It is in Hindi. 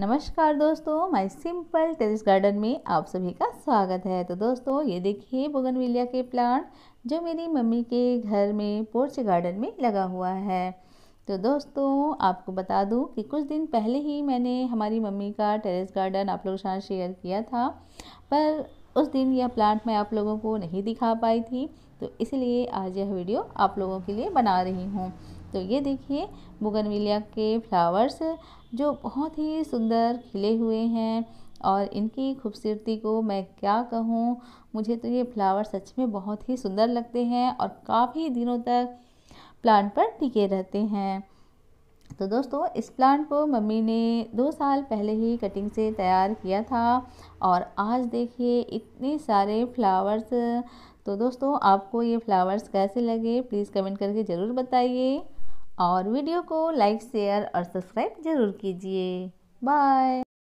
नमस्कार दोस्तों माय सिंपल टेरिस गार्डन में आप सभी का स्वागत है तो दोस्तों ये देखिए बोगनविलिया के प्लांट जो मेरी मम्मी के घर में पोर्च गार्डन में लगा हुआ है तो दोस्तों आपको बता दूं कि कुछ दिन पहले ही मैंने हमारी मम्मी का टेरेस गार्डन आप लोगों के साथ शेयर किया था पर उस दिन यह प्लांट मैं आप लोगों को नहीं दिखा पाई थी तो इसलिए आज यह वीडियो आप लोगों के लिए बना रही हूँ तो ये देखिए बुगनविलिया के फ्लावर्स जो बहुत ही सुंदर खिले हुए हैं और इनकी खूबसूरती को मैं क्या कहूँ मुझे तो ये फ्लावर सच में बहुत ही सुंदर लगते हैं और काफ़ी दिनों तक प्लांट पर टिके रहते हैं तो दोस्तों इस प्लांट को मम्मी ने दो साल पहले ही कटिंग से तैयार किया था और आज देखिए इतने सारे फ्लावर्स तो दोस्तों आपको ये फ्लावर्स कैसे लगे प्लीज़ कमेंट करके ज़रूर बताइए और वीडियो को लाइक शेयर और सब्सक्राइब ज़रूर कीजिए बाय